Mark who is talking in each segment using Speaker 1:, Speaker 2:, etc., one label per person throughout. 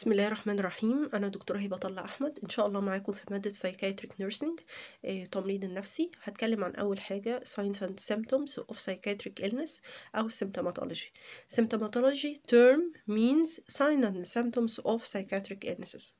Speaker 1: بسم الله الرحمن الرحيم انا دكتوره هبه طلع احمد ان شاء الله معاكم في ماده سايكايتريك نيرسينج التمريض النفسي هتكلم عن اول حاجه ساينس اند symptoms اوف سايكايتريك illness او symptomatology symptomatology term means signs and symptoms of psychiatric illnesses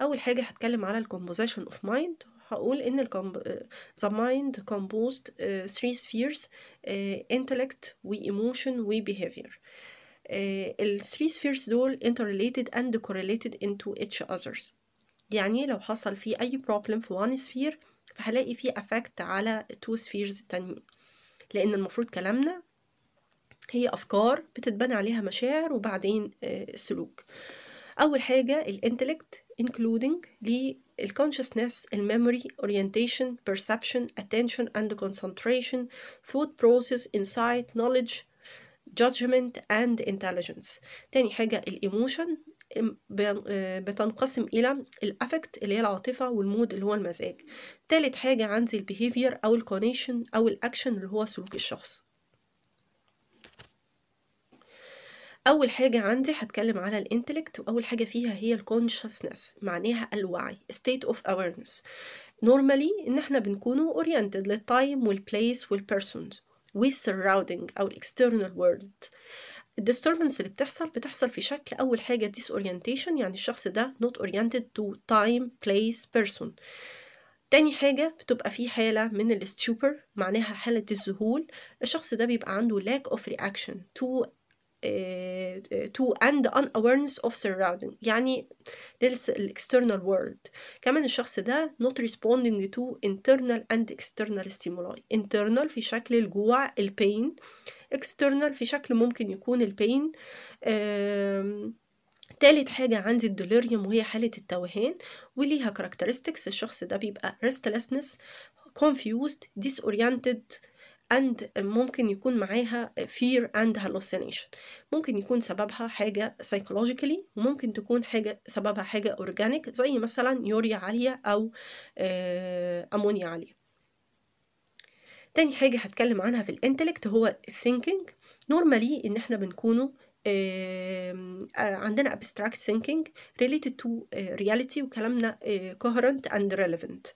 Speaker 1: اول حاجه هتكلم على الكومبوزيشن اوف مايند هقول ان آه، the mind composed uh, three spheres uh, intellect و emotion و behavior uh, ال 3 spheres دول interrelated and correlated into each others يعني لو حصل في أي problem في one sphere فهلاقي فيه effect على two spheres التانيين لأن المفروض كلامنا هي أفكار بتتبنى عليها مشاعر وبعدين سلوك أول حاجة ال intellect including consciousness, ال memory, orientation, perception, attention and concentration, thought process, insight, knowledge, judgment and intelligence تاني حاجة الإيموشن آه، بتنقسم إلى الأفكت اللي هي العاطفة والمود اللي هو المزاج تالت حاجة عندي البيهيفير أو الكونيشن أو الأكشن اللي هو سلوك الشخص اول حاجه عندي هتكلم على الانتلكت واول حاجه فيها هي الكونشسنس معناها الوعي state of awareness normally ان احنا بنكونوا oriented للتايم والبليس والبيرسونز with surrounding أو external world الديستربنس اللي بتحصل بتحصل في شكل أول حاجة disorientation يعني الشخص ده not oriented to time, place, person تاني حاجة بتبقى في حالة من الستوبر معناها حالة الذهول الشخص ده بيبقى عنده lack of reaction to to and an awareness of surrounding يعني للس الاكسترنال world كمان الشخص ده not responding to internal and external stimuli internal في شكل الجوع البين external في شكل ممكن يكون البين تالت حاجة عندي الدوليريوم وهي حالة التوهان وليها characteristics الشخص ده بيبقى restlessness confused disoriented and ممكن يكون معاها fear and hallucination ممكن يكون سببها حاجة psychologically وممكن تكون حاجة سببها حاجة organic زي مثلا يوريا عالية أو آه، أمونيا عالية تاني حاجة هتكلم عنها في الانتلكت هو thinking normally ان احنا بنكونوا آه، عندنا abstract thinking related to آه، reality وكلامنا coherent and relevant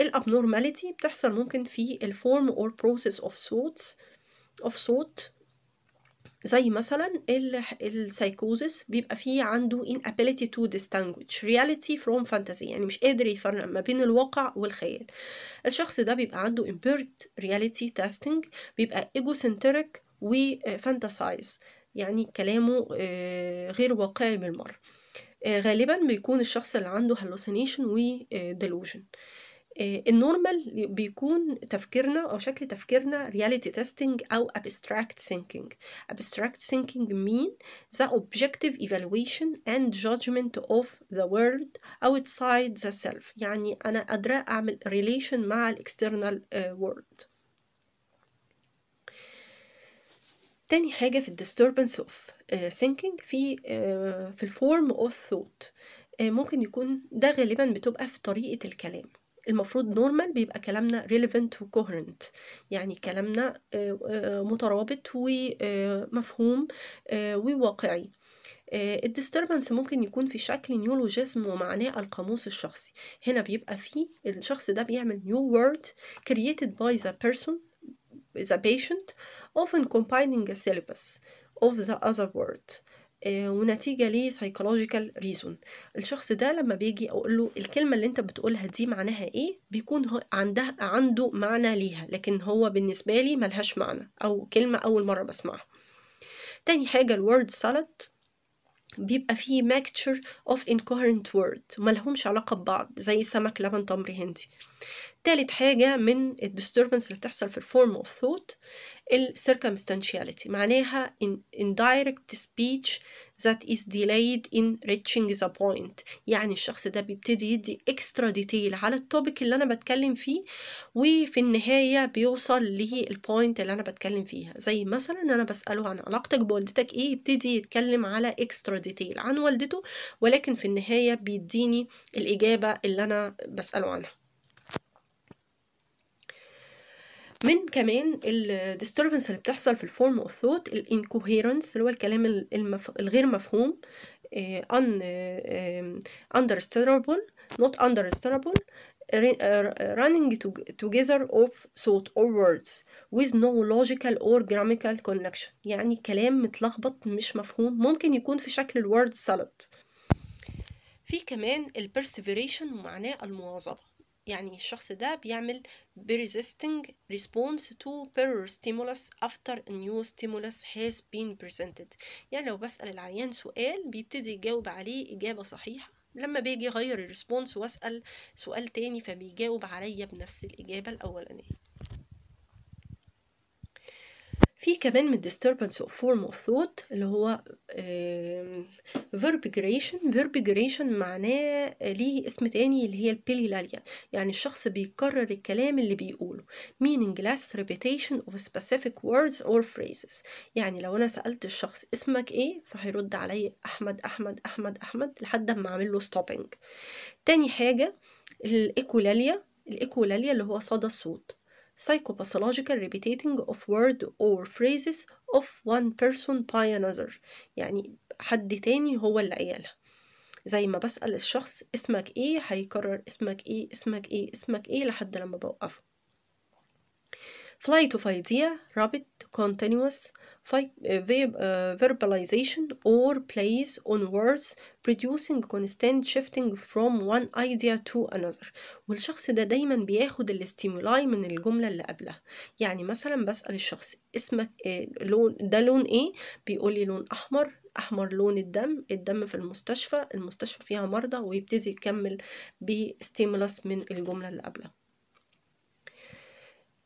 Speaker 1: الابنورماليتي بتحصل ممكن في الفورم اور بروسيس اوف صوت اوف صوت زي مثلا السايكوزس بيبقى فيه عنده inability to distinguish reality from fantasy يعني مش قادر يفرق ما بين الواقع والخيال الشخص ده بيبقى عنده impaired reality testing بيبقى egocentric وفانتسايز يعني كلامه آه، غير واقعي بالمرة آه، غالبا بيكون الشخص اللي عنده hallucination و آه، delusion آه، النورمال بيكون تفكيرنا او شكل تفكيرنا رياليتي تيستينج او ابستراكت ثينكينج ابستراكت ثينكينج مين the objective evaluation and judgment of the world outside the self يعني انا قادره اعمل relation مع الاكسترنال آه، world تاني حاجة في disturbance of آه، thinking في في الفورم of thought ممكن يكون ده غالبا بتبقى في طريقة الكلام المفروض نورمال بيبقى كلامنا relevant و coherent يعني كلامنا آه، آه، مترابط ومفهوم آه، وواقعي الديستربنس ممكن يكون في شكل نيولوجيزم ومعناه القاموس الشخصي هنا بيبقى فيه الشخص ده بيعمل new word created by the person the patient often combining a syllabus of the other word آه، ونتيجة ليه psychological reason الشخص ده لما بيجي أقول له الكلمة اللي أنت بتقولها دي معناها إيه بيكون عندها عنده معنى ليها لكن هو بالنسبة لي ملهاش معنى أو كلمة أول مرة بسمعها تاني حاجة الورد salad بيبقى فيه mixture اوف incoherent word ملهمش علاقة ببعض زي سمك لبن تمر هندي تالت حاجة من الديستربنس اللي بتحصل في الفورم اوف ثوت السيركمستانشياليتي معناها in indirect speech that is delayed in reaching the point يعني الشخص ده بيبتدي يدي اكسترا ديتيل على التوبيك اللي انا بتكلم فيه وفي النهاية بيوصل للبوينت اللي انا بتكلم فيها زي مثلا انا بسأله عن علاقتك بوالدتك ايه يبتدي يتكلم على اكسترا ديتيل عن والدته ولكن في النهاية بيديني الاجابة اللي انا بسأله عنها من كمان الديستربنس اللي بتحصل في الفورم اوف ثوت الانكوهيرنس اللي هو الكلام المف... الغير مفهوم ان آه، آه، آه، understandable not understandable running together of thought or words with no logical or grammatical connection يعني كلام متلخبط مش مفهوم ممكن يكون في شكل الورد salad في كمان البرسيفيريشن ومعناه المواظبة يعني الشخص ده بيعمل resisting response to prior stimulus after a new stimulus has been presented يعني لو بسأل العيان سؤال بيبتدي يجاوب عليه إجابة صحيحة لما بيجي يغير الريسبونس واسأل سؤال تاني فبيجاوب عليا بنفس الإجابة الأولانية في كمان من disturbance of form of thought اللي هو verbigration verbigration معناه ليه اسم تاني اللي هي البيليلاليا يعني الشخص بيكرر الكلام اللي بيقوله meaning less repetition of specific words or phrases يعني لو أنا سألت الشخص اسمك إيه فهيرد عليا أحمد أحمد أحمد أحمد لحد ما أعمل له stopping تاني حاجة الإيكولاليا الإيكولاليا اللي هو صدى الصوت psychopathological repeating of word or phrases of one person by another يعني حد تاني هو اللي قالها زي ما بسأل الشخص اسمك ايه هيكرر اسمك ايه اسمك ايه اسمك ايه لحد لما بوقفه flight of idea rapid continuous eh, eh, verbalization or plays on words producing constant shifting from one idea to another والشخص ده دايما بياخد الاستيمولاي من الجملة اللي قبلها يعني مثلا بسأل الشخص اسمك إيه؟ لون ده لون ايه بيقول لي لون احمر احمر لون الدم الدم في المستشفى المستشفى فيها مرضى ويبتدي يكمل بستيمولس من الجملة اللي قبلها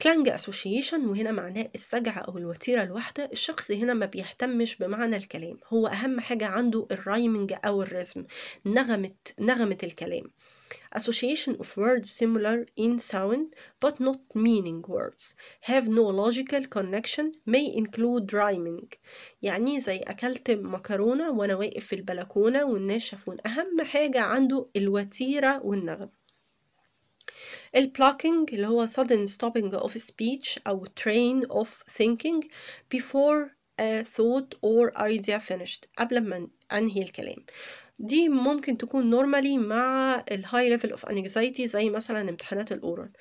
Speaker 1: كلانج أسوشيشن وهنا معناه السجعة أو الوتيرة الواحدة الشخص هنا ما بيهتمش بمعنى الكلام هو أهم حاجة عنده الرايمنج أو الرزم نغمة نغمة الكلام Association of words similar in sound but not meaning words have no logical connection may include rhyming يعني زي أكلت مكرونة وأنا واقف في البلكونة والناس شافون أهم حاجة عنده الوتيرة والنغم البلوكينج اللي هو sudden stopping of speech أو train of thinking before a thought or idea finished قبل ما أنهي الكلام دي ممكن تكون نورمالي مع الهاي ليفل اوف anxiety زي مثلا امتحانات الاورال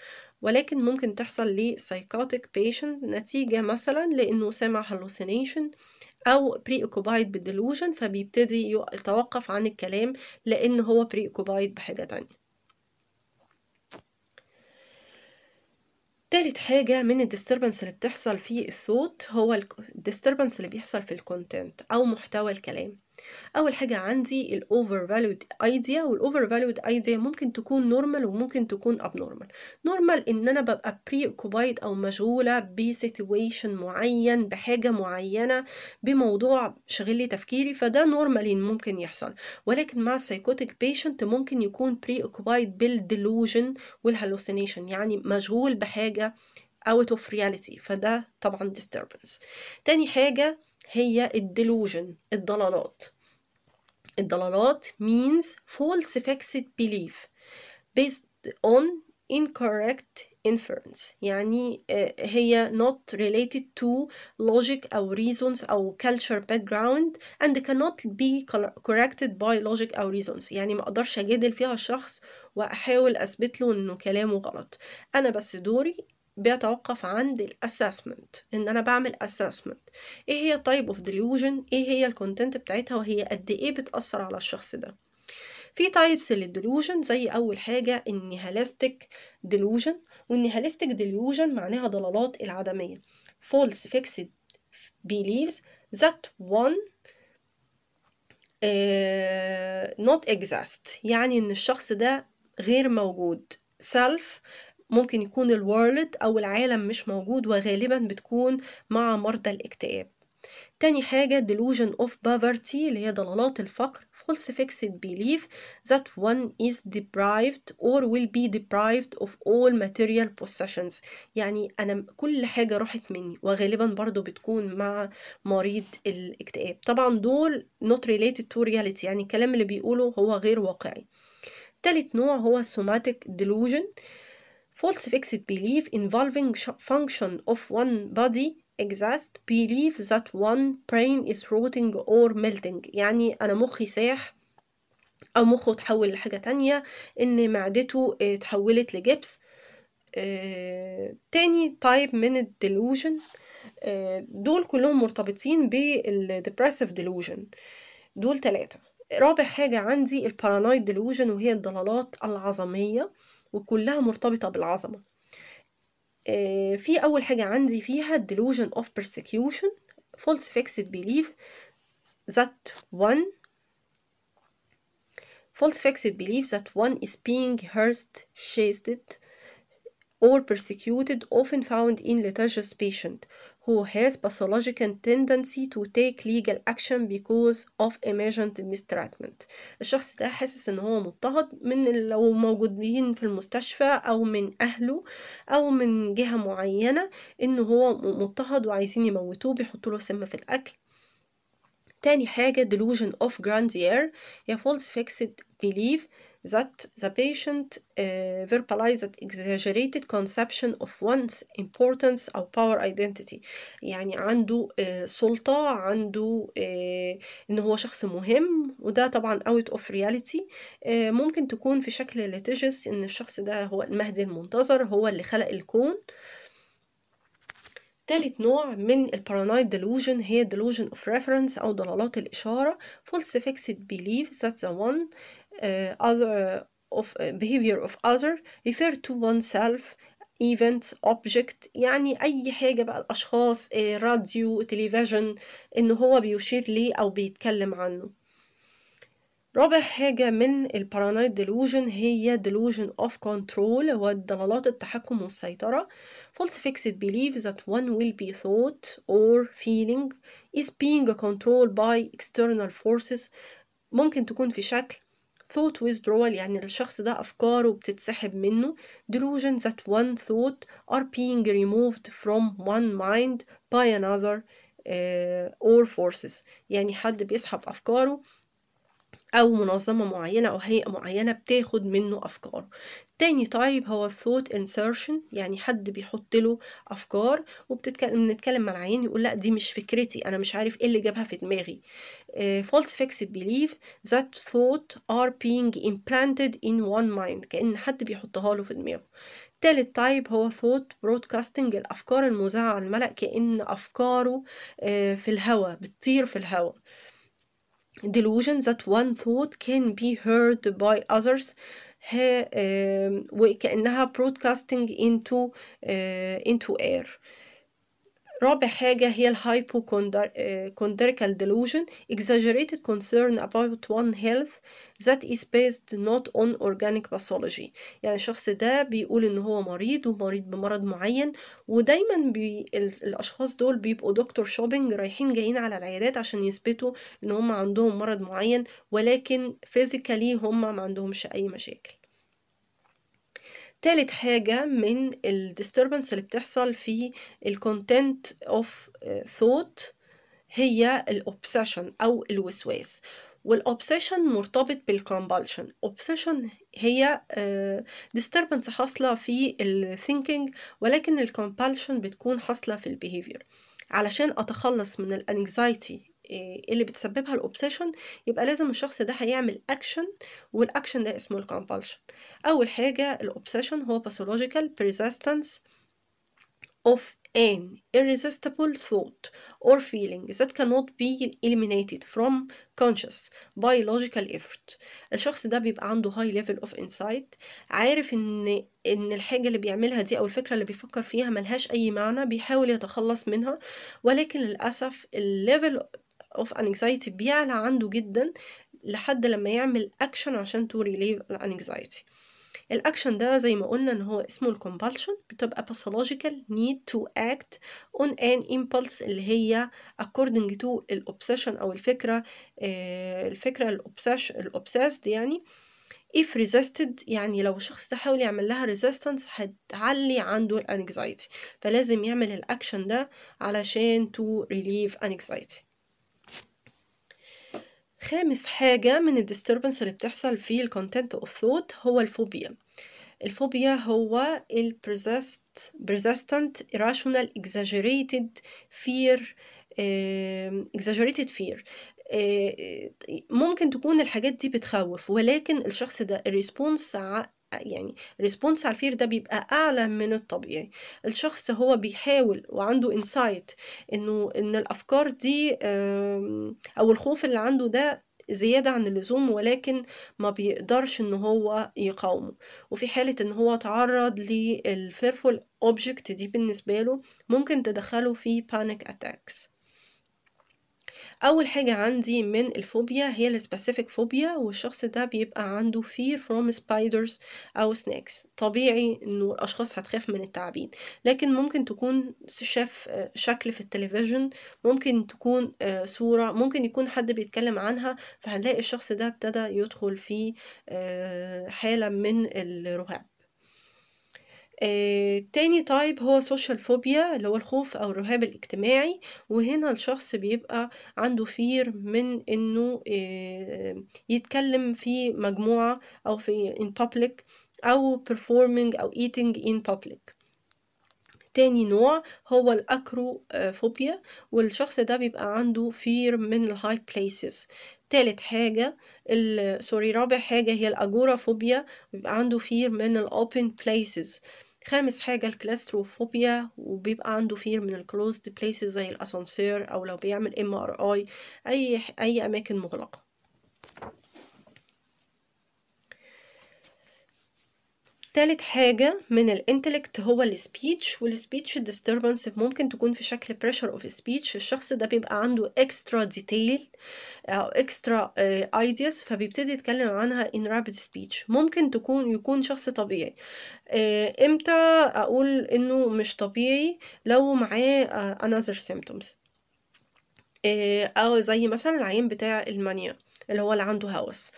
Speaker 1: ولكن ممكن تحصل psychotic patient نتيجه مثلا لانه سامع hallucination او preoccupied اوكوبايد فبيبتدي يتوقف عن الكلام لان هو preoccupied بحاجه تانية تالت حاجة من الديستربنس اللي بتحصل في الثوت هو الديستربنس اللي بيحصل في الكونتنت أو محتوى الكلام اول حاجه عندي الاوفر overvalued ايديا والاوفر overvalued ايديا ممكن تكون نورمال وممكن تكون اب نورمال نورمال ان انا ببقى بري اوكوبايد او مشغوله بسيتويشن معين بحاجه معينه بموضوع شغلي لي تفكيري فده نورمالي ممكن يحصل ولكن مع السايكوتيك بيشنت ممكن يكون بري اوكوبايد بالديلوجن والهلوسينيشن يعني مشغول بحاجه out of reality فده طبعا disturbance تاني حاجه هي الديلوجن الضلالات الضلالات means false fixed belief based on incorrect inference يعني هي not related to logic أو reasons أو culture background and cannot be corrected by logic أو reasons يعني ما أقدرش أجادل فيها الشخص وأحاول أثبت له إنه كلامه غلط أنا بس دوري بيتوقف عند الاسسمنت ان انا بعمل اسسمنت ايه هي تايب اوف ديليوجن ايه هي الكونتنت بتاعتها وهي قد ايه بتاثر على الشخص ده في تايبس للديلوجن زي اول حاجه النيهالستيك ديلوجن والنيهالستيك ديلوجن معناها ضلالات العدميه false fixed beliefs that one uh, not exist يعني ان الشخص ده غير موجود self ممكن يكون الورلد أو العالم مش موجود وغالبا بتكون مع مرضى الاكتئاب تاني حاجة delusion of poverty اللي هي ضلالات الفقر false fixed belief that one is deprived or will be deprived of all material possessions يعني أنا كل حاجة راحت مني وغالبا برضو بتكون مع مريض الاكتئاب طبعا دول not related to reality يعني الكلام اللي بيقوله هو غير واقعي تالت نوع هو somatic delusion false fixed belief involving function of one body exist belief that one brain is rotting or melting يعني أنا مخي ساح أو مخه اتحول لحاجة تانية إن معدته اتحولت آه، لجبس آه، تاني تايب من delusion آه، دول كلهم مرتبطين depressive delusion دول تلاتة رابع حاجة عندي البارانويد delusion وهي الضلالات العظمية وكلها مرتبطة بالعظمة في أول حاجة عندي فيها delusion of persecution false fixed belief that one false fixed belief that one is being hurt, chased or persecuted often found in litigious patient who has pathological tendency to take legal action because of emergent mistreatment الشخص ده حاسس ان هو مضطهد من لو موجودين في المستشفى او من اهله او من جهة معينة ان هو مضطهد وعايزين يموتوه بيحطوا له سم في الاكل تاني حاجة delusion of grandeur يا false fixed belief that the patient uh, verbalized exaggerated conception of one's importance أو power identity يعني عنده uh, سلطة عنده uh, إن هو شخص مهم وده طبعا out of reality uh, ممكن تكون في شكل litigious إن الشخص ده هو المهدي المنتظر هو اللي خلق الكون تالت نوع من البارانويد delusion هي delusion of reference او ضلالات الاشاره false fixed belief that the one uh, other of uh, behavior of other refer to oneself event object يعني أي حاجة بقى الأشخاص راديو تلفزيون إن هو بيشير ليه أو بيتكلم عنه رابع حاجة من البارانويد delusion هي delusion of control هو الضلالات التحكم والسيطرة false fixed belief that one will be thought or feeling is being controlled by external forces ممكن تكون في شكل thought withdrawal يعني الشخص ده أفكاره بتتسحب منه delusions that one thought are being removed from one mind by another or forces يعني حد بيسحب أفكاره أو منظمة معينة أو هيئة معينة بتاخد منه أفكاره تاني طيب هو الثوت انسرشن يعني حد بيحط له أفكار وبتتكلم نتكلم مع العين يقول لا دي مش فكرتي أنا مش عارف إيه اللي جابها في دماغي uh, false fixed belief that thought are being implanted in one mind كأن حد بيحطها له في دماغه تالت تايب هو ثوت برودكاستنج الأفكار المذاعة على الملأ كأن أفكاره آه، في الهواء بتطير في الهواء delusion that one thought can be heard by others وكأنها um, broadcasting into uh, into air رابع حاجة هي الهايبوكوندريكال آه، delusion exaggerated concern about one health that is based not on organic pathology يعني الشخص ده بيقول ان هو مريض ومريض بمرض معين ودايما بي الاشخاص دول بيبقوا دكتور شوبينج رايحين جايين على العيادات عشان يثبتوا ان هم عندهم مرض معين ولكن فيزيكالي هم ما عندهمش اي مشاكل تالت حاجة من الديستربنس اللي بتحصل في الكونتنت اوف ثوت هي الاوبسيشن او الوسواس والاوبسيشن مرتبط بالكومبالشن اوبسيشن هي ديستربنس آه، حاصله في الثينكينج ولكن الكومبالشن بتكون حاصله في البيهيفير علشان اتخلص من الانكزايتي آه، اللي بتسببها الاوبسيشن يبقى لازم الشخص ده هيعمل اكشن والاكشن ده اسمه الكومبالشن اول حاجه الاوبسيشن هو pathological persistence of an irresistible thought or feeling that cannot be eliminated from conscious biological effort الشخص ده بيبقى عنده high level of insight عارف ان ان الحاجة اللي بيعملها دي او الفكرة اللي بيفكر فيها ملهاش اي معنى بيحاول يتخلص منها ولكن للأسف الليفل اوف انكزايتي بيعلى عنده جدا لحد لما يعمل اكشن عشان تو ريليف الانكزايتي الاكشن ده زي ما قلنا ان هو اسمه الكومبالشن بتبقى pathological need to act on an impulse اللي هي according to الاوبسيشن او الفكره آه، الفكره الاوبسيش الاوبسيسد يعني if resisted يعني لو الشخص ده حاول يعمل لها resistance هتعلي عنده الانكزايتي فلازم يعمل الاكشن ده علشان to relieve anxiety خامس حاجة من الديستربنس اللي بتحصل في الكونتنت اوف ثوت هو الفوبيا الفوبيا هو ال persistent irrational exaggerated fear exaggerated fear آه، ممكن تكون الحاجات دي بتخوف ولكن الشخص ده الريسبونس يعني ريسبونس على الفير ده بيبقى اعلى من الطبيعي الشخص هو بيحاول وعنده انسايت انه ان الافكار دي او الخوف اللي عنده ده زيادة عن اللزوم ولكن ما بيقدرش ان هو يقاومه وفي حالة ان هو تعرض للفيرفول اوبجكت دي بالنسبة له ممكن تدخله في بانيك اتاكس اول حاجه عندي من الفوبيا هي السبيسيفيك فوبيا والشخص ده بيبقى عنده fear from spiders او snakes طبيعي انه الاشخاص هتخاف من التعابين لكن ممكن تكون شاف شكل في التلفزيون ممكن تكون آه، صوره ممكن يكون حد بيتكلم عنها فهنلاقي الشخص ده ابتدى يدخل في آه، حاله من الرهاب آه، تاني تايب هو سوشيال فوبيا اللي هو الخوف أو الرهاب الاجتماعي وهنا الشخص بيبقى عنده فير من إنه آه، يتكلم في مجموعة أو في in public أو performing أو eating in public تاني نوع هو الأكروفوبيا آه، والشخص ده بيبقى عنده فير من الهاي بليسز تالت حاجة سوري رابع حاجة هي الأجورافوبيا بيبقى عنده فير من الأوبن بليسز خامس حاجة الكلاستروفوبيا وبيبقى عنده فير من الكلوزد بليسز زي الأسانسير أو لو بيعمل ام ار اي أي أماكن مغلقة تالت حاجة من الانتلكت هو السبيتش والسبيتش disturbance ممكن تكون في شكل pressure of speech الشخص ده بيبقى عنده extra detail أو extra آه، ideas فبيبتدي يتكلم عنها in rapid speech ممكن تكون يكون شخص طبيعي آه، امتى اقول انه مش طبيعي لو معاه آه، another symptoms او زي مثلا العين بتاع المانيا اللي هو اللي عنده هوس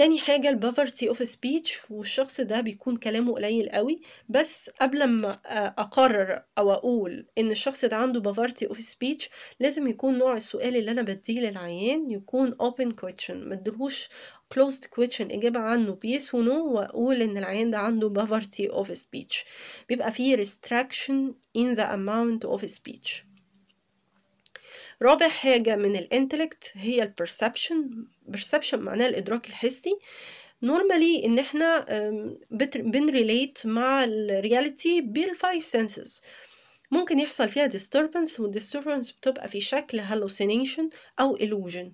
Speaker 1: تاني حاجة البافرتي اوف سبيتش والشخص ده بيكون كلامه قليل قوي بس قبل ما آه، اقرر او اقول ان الشخص ده عنده بافرتي اوف سبيتش لازم يكون نوع السؤال اللي انا بديه للعيان يكون open question مدلهوش closed question إجابة عنه yes ونو وأقول إن العيان ده عنده poverty of speech بيبقى فيه restriction in the amount of speech رابع حاجة من الانتلكت هي البرسبشن برسبشن معناه الإدراك الحسي نورمالي ان احنا بنريليت مع الرياليتي بالفايف سنسز ممكن يحصل فيها disturbance disturbance بتبقى في شكل hallucination أو illusion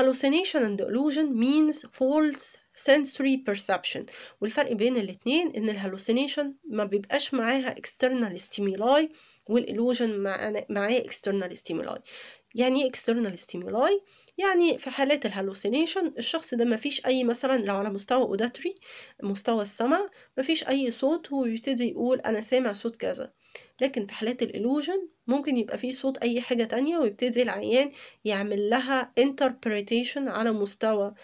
Speaker 1: hallucination and illusion means false sensory perception والفرق بين الاتنين ان الهلوسينيشن ما بيبقاش معاها external stimuli والالوجن معاه external stimuli يعني ايه external stimuli يعني في حالات الهالوسينيشن الشخص ده مفيش اي مثلا لو على مستوى اوداتري مستوى السمع مفيش اي صوت ويبتدي يقول انا سامع صوت كذا لكن في حالات الالوجن ممكن يبقى فيه صوت اي حاجه تانية ويبتدي العيان يعمل لها interpretation على مستوى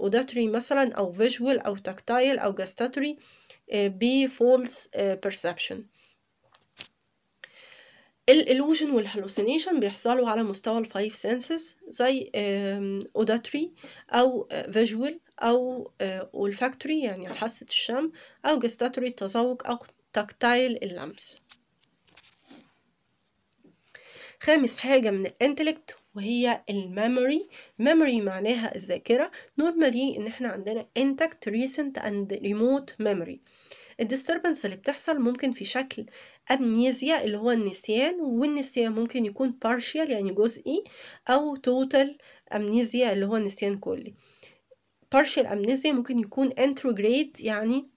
Speaker 1: اوداتري آه، مثلا او فيجوال او تاكتايل او جاستاتري بفولس بيرسبشن الالوجن والهلوسينيشن بيحصلوا على مستوى الفايف سنسز زي اوداتري او فيجوال آه، او اولفاكتوري آه، يعني حاسه الشم او جستاتوري التذوق او تكتايل اللمس خامس حاجة من الانتلكت وهي الميموري ميموري معناها الذاكرة نورمالي ان احنا عندنا intact recent and remote memory الديستربنس اللي بتحصل ممكن في شكل امنيزيا اللي هو النسيان والنسيان ممكن يكون بارشيال يعني جزئي او توتال امنيزيا اللي هو النسيان كلي بارشيال امنيزيا ممكن يكون انتروجريد يعني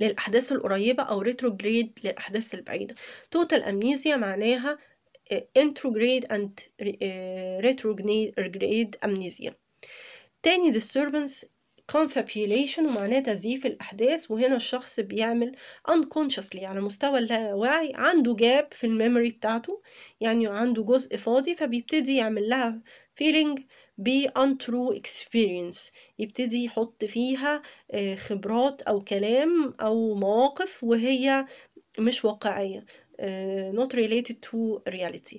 Speaker 1: للأحداث القريبة أو ريتروجريد للأحداث البعيدة توتال أمنيزيا معناها انتروجريد أند ريتروجريد أمنيزيا تاني disturbance confabulation ومعناه تزييف الأحداث وهنا الشخص بيعمل unconsciously على مستوى اللاوعي عنده جاب في الميموري بتاعته يعني عنده جزء فاضي فبيبتدي يعمل لها feeling ب untrue experience يبتدي يحط فيها آه، خبرات أو كلام أو مواقف وهي مش واقعية آه، not related to reality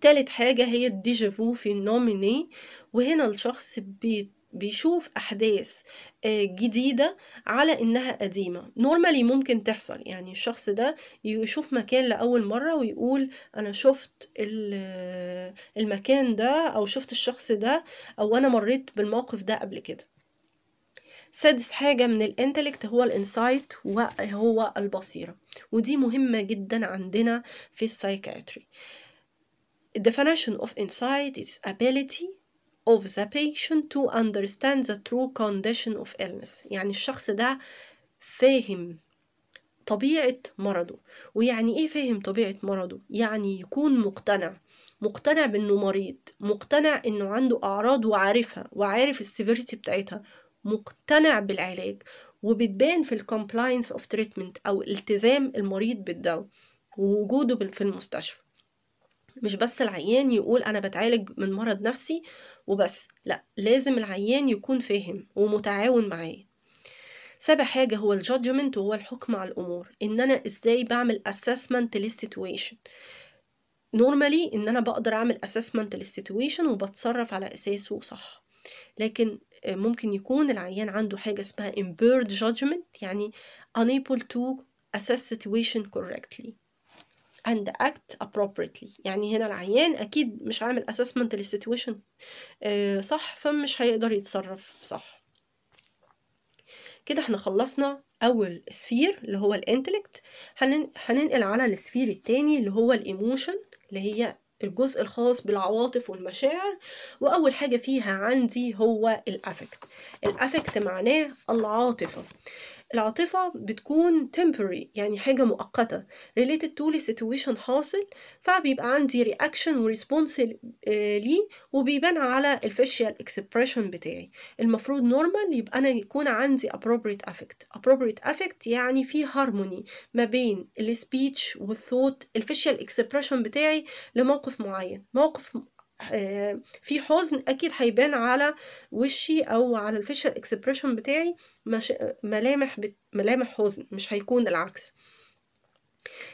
Speaker 1: تالت حاجة هي الديجافو في النوميني وهنا الشخص بيت بيشوف أحداث آه، جديدة على إنها قديمة نورمالي ممكن تحصل يعني الشخص ده يشوف مكان لأول مرة ويقول أنا شفت آه، المكان ده أو شفت الشخص ده أو أنا مريت بالموقف ده قبل كده سادس حاجة من الانتلكت هو الانسايت وهو البصيرة ودي مهمة جدا عندنا في السايكاتري The definition of insight is ability of the patient to understand the true condition of illness يعني الشخص ده فاهم طبيعة مرضه ويعني ايه فاهم طبيعة مرضه يعني يكون مقتنع مقتنع بانه مريض مقتنع انه عنده اعراض وعارفها وعارف السيفيريتي بتاعتها مقتنع بالعلاج وبتبان في الكومبلاينس اوف تريتمنت او التزام المريض بالدواء ووجوده في المستشفى مش بس العيان يقول أنا بتعالج من مرض نفسي وبس لأ لازم العيان يكون فاهم ومتعاون معايا سابع حاجة هو الجادجمنت وهو الحكم على الأمور إن أنا إزاي بعمل assessment للسيتويشن نورمالي إن أنا بقدر أعمل assessment للسيتويشن وبتصرف على أساسه صح لكن آه، ممكن يكون العيان عنده حاجة اسمها impaired judgment يعني unable to assess situation correctly and act appropriately يعني هنا العيان اكيد مش عامل assessment للسيتويشن آه، صح فمش هيقدر يتصرف صح كده احنا خلصنا اول سفير اللي هو الانتلكت هننقل على السفير التاني اللي هو الايموشن اللي هي الجزء الخاص بالعواطف والمشاعر وأول حاجة فيها عندي هو الأفكت الأفكت معناه العاطفة العاطفة بتكون temporary يعني حاجة مؤقتة related to situation حاصل فبيبقى عندي رياكشن response آه، ليه وبيبان على الفيشيال اكسبريشن بتاعي المفروض نورمال يبقى أنا يكون عندي appropriate affect appropriate affect يعني في هارموني ما بين السبيتش والثوت الفيشيال اكسبريشن بتاعي لموقف معين موقف آه، في حزن اكيد هيبان على وشي او على الفيشل اكسبريشن بتاعي مش ملامح بت ملامح حزن مش هيكون العكس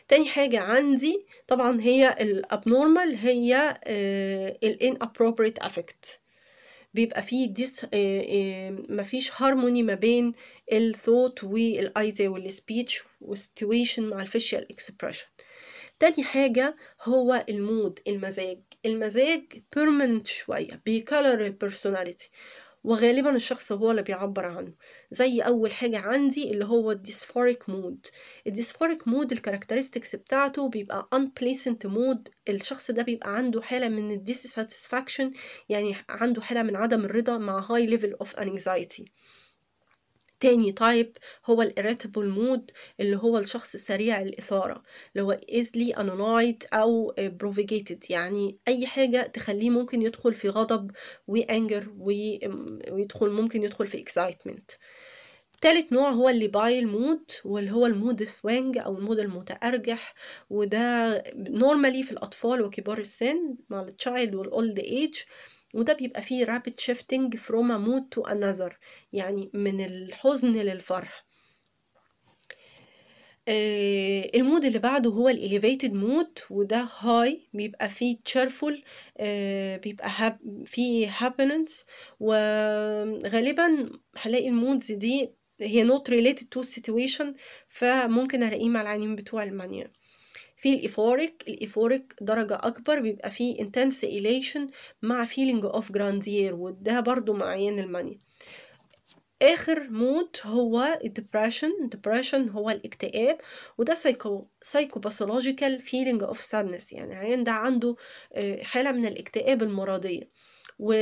Speaker 1: تاني حاجة عندي طبعا هي الابنورمال هي آه، الان appropriate affect بيبقى فيه آه، ديس مفيش هارموني ما بين الثوت والايزا والسبيتش والسيتويشن مع الفيشيال اكسبريشن تاني حاجة هو المود المزاج المزاج بيرمنت شوية بيكالر البرسوناليتي وغالبا الشخص هو اللي بيعبر عنه زي اول حاجه عندي اللي هو الديسفوريك مود الديسفوريك مود الكاركترستكس بتاعته بيبقى unpleasant مود الشخص ده بيبقى عنده حاله من الديساتسفاكشن يعني عنده حاله من عدم الرضا مع هاي ليفل اوف انكزايتي تاني تايب هو الإريتابل مود اللي هو الشخص سريع الإثارة اللي هو easily annoyed أو provocated يعني أي حاجة تخليه ممكن يدخل في غضب وأنجر ويدخل ممكن يدخل في excitement تالت نوع هو اللي باي المود واللي هو المود ثوانج او المود المتأرجح وده نورمالي في الاطفال وكبار السن مع التشايلد والاولد age وده بيبقى فيه rapid shifting from a mood to another يعني من الحزن للفرح آه المود اللي بعده هو الاليفيتد مود وده هاي بيبقى فيه تشيرفول آه بيبقى هاب فيه هابينس وغالبا هلاقي المودز دي هي not related to situation فممكن الاقيه مع العينين بتوع المانيا في الايفوريك الايفوريك درجة اكبر بيبقى فيه intense elation مع feeling of grandeur وده برضو مع عيان المانيا اخر مود هو الدبريشن الدبريشن هو الاكتئاب وده سايكو سايكوباثولوجيكال فيلينج اوف سادنس يعني العيان ده عنده آه، حاله من الاكتئاب المرضيه و...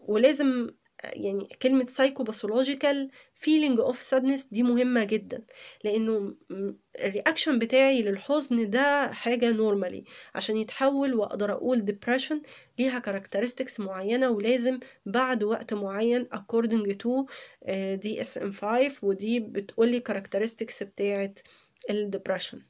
Speaker 1: ولازم يعني كلمة psychopathological فيلينج اوف سادنس دي مهمة جدا لأنه الرياكشن بتاعي للحزن ده حاجة نورمالي عشان يتحول وأقدر أقول ديبريشن ليها كاركترستكس معينة ولازم بعد وقت معين according to آه، DSM-5 ودي بتقولي كاركترستكس بتاعت الدبريشن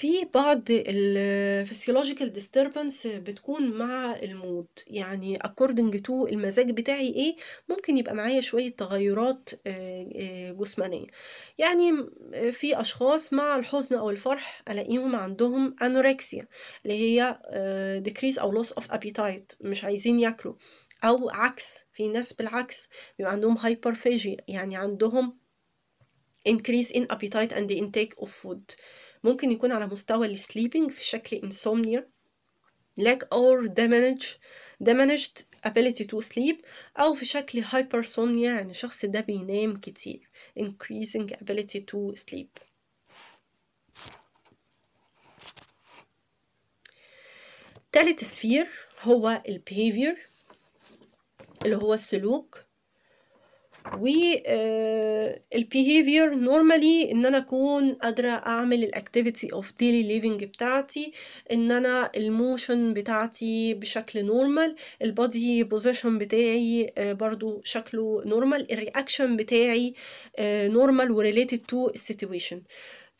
Speaker 1: في بعض الفسيولوجيكال disturbance بتكون مع المود يعني اكوردنج تو المزاج بتاعي ايه ممكن يبقى معايا شوية تغيرات آه، آه، جسمانية يعني في أشخاص مع الحزن أو الفرح ألاقيهم عندهم أنوركسيا اللي هي آه، decrease أو loss of appetite مش عايزين ياكلوا أو عكس في ناس بالعكس بيبقى عندهم هايبرفيجيا يعني عندهم increase in appetite and the intake of food ممكن يكون على مستوى السليبنج في شكل insomnia lack or damage damaged ability to sleep أو في شكل hypersomnia يعني الشخص ده بينام كتير increasing ability to sleep تالت سفير هو ال behavior اللي هو السلوك والبيهيفير آه، نورمالي ان انا اكون قادره اعمل الاكتيفيتي اوف ديلي ليفنج بتاعتي ان انا الموشن بتاعتي بشكل نورمال البادي بوزيشن بتاعي آه، برضو شكله نورمال الرياكشن بتاعي نورمال وريليتد تو السيتويشن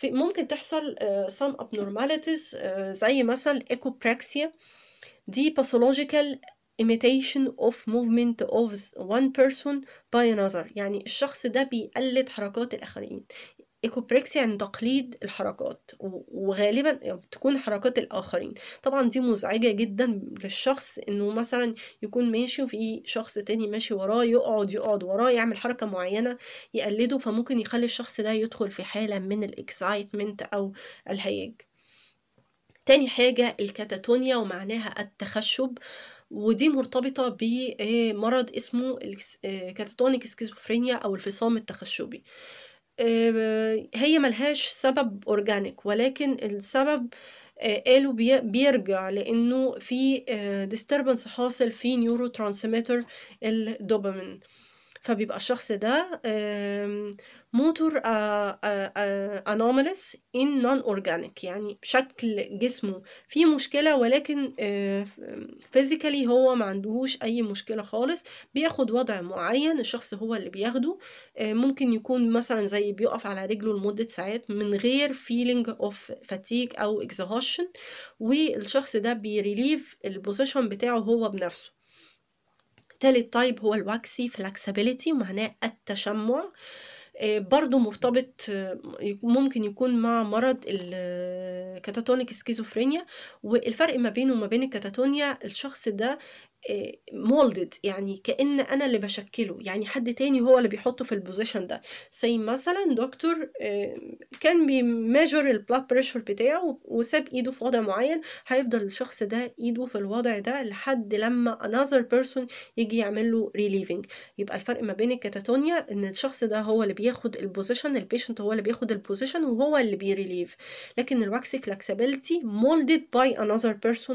Speaker 1: ممكن تحصل آه، some abnormalities زي مثلا الاكوبراكسيا دي باثولوجيكال imitation of movement of one person by another يعني الشخص ده بيقلد حركات الآخرين إيكوبريكس يعني تقليد الحركات وغالبا بتكون حركات الاخرين طبعا دي مزعجه جدا للشخص انه مثلا يكون ماشي وفي شخص تاني ماشي وراه يقعد يقعد وراه يعمل حركه معينه يقلده فممكن يخلي الشخص ده يدخل في حاله من الاكسايتمنت او الهيج تاني حاجه الكاتاتونيا ومعناها التخشب ودي مرتبطة بمرض آه، اسمه آه، كاتاتونيك سكيزوفرينيا أو الفصام التخشبي آه، هي ملهاش سبب أورجانيك ولكن السبب قالوا بيرجع لأنه في ديستربنس حاصل في نيورو ترانسميتر الدوبامين فبيبقى الشخص ده موتور انوماليس ان نون اورجانيك يعني شكل جسمه فيه مشكله ولكن فيزيكالي uh, هو ما عندهوش اي مشكله خالص بياخد وضع معين الشخص هو اللي بياخده uh، ممكن يكون مثلا زي بيقف على رجله لمده ساعات من غير فيلينج اوف فاتيك او اكزهاشن والشخص ده بيريليف البوزيشن بتاعه هو بنفسه تالت تايب هو الواكسي فلاكسبيليتي ومعناه التشمع آه آه، برضو مرتبط آه، ممكن يكون مع مرض الكاتاتونيك آه، سكيزوفرينيا والفرق ما بينه وما بين الكاتاتونيا الشخص ده مولدد آه، يعني كأن أنا اللي بشكله يعني حد تاني هو اللي بيحطه في البوزيشن ده زي مثلا دكتور آه، كان بيميجر البلاد بريشر بتاعه وساب ايده في وضع معين هيفضل الشخص ده ايده في الوضع ده لحد لما another person يجي يعمل له ريليفنج يبقى الفرق ما بين الكاتاتونيا ان الشخص ده هو اللي بياخد البوزيشن البيشنت هو اللي بياخد البوزيشن وهو اللي بيريليف لكن الواكسي فلكسبيلتي مولدد باي another person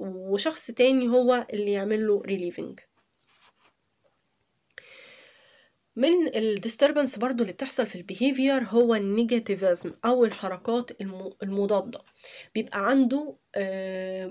Speaker 1: وشخص تاني هو اللي اللي يعمل له ريليفنج من الديستربنس برضو اللي بتحصل في البيهيفير هو النيجاتيفيزم او الحركات المضاده بيبقى عنده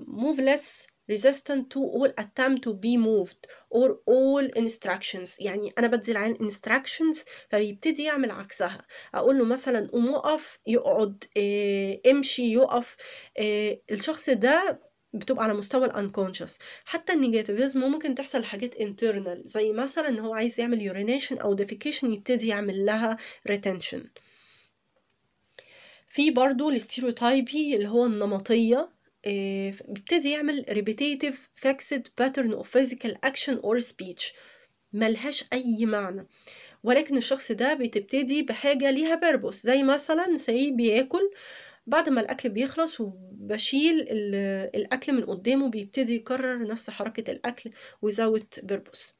Speaker 1: موفلس آه، resistant to all attempt to be moved or all instructions يعني انا بدي عن instructions فبيبتدي يعمل عكسها اقول له مثلا قوم اقف يقعد آه، امشي يقف آه، الشخص ده بتبقى على مستوى الانكونشس حتى النيجاتيفيزم ممكن تحصل حاجات انترنال زي مثلا ان هو عايز يعمل يورينيشن او ديفيكيشن يبتدي يعمل لها ريتنشن في برضو الاستيريوتايبي اللي هو النمطيه آه، بيبتدي يعمل repetitive fixed pattern of physical action or speech ملهاش أي معنى ولكن الشخص ده بتبتدي بحاجة ليها بيربوس زي مثلا سي بياكل بعد ما الأكل بيخلص وبشيل الأكل من قدامه بيبتدي يكرر نفس حركة الأكل without purpose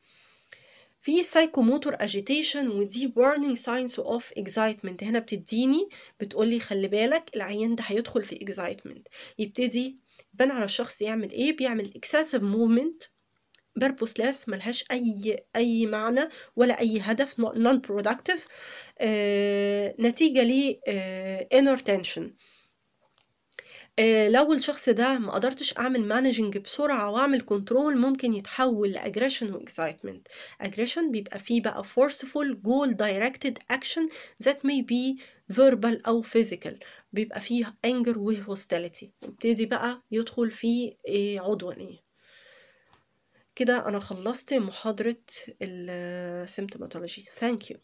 Speaker 1: في سايكوموتور اجيتيشن ودي warning signs اوف excitement هنا بتديني بتقولي خلي بالك العيان ده هيدخل في excitement يبتدي بان على الشخص يعمل ايه بيعمل excessive movement purposeless ملهاش اي اي معنى ولا اي هدف non productive آه نتيجه ل آه inner tension آه، لو الشخص ده ما قدرتش اعمل مانجنج بسرعه واعمل كنترول ممكن يتحول لاجريشن واكسايتمنت اجريشن بيبقى فيه بقى forceful goal directed action that may be verbal او physical بيبقى فيه anger و hostility يبتدي بقى يدخل فيه آه عدوانيه كده انا خلصت محاضره السيمتوماتولوجي ثانك يو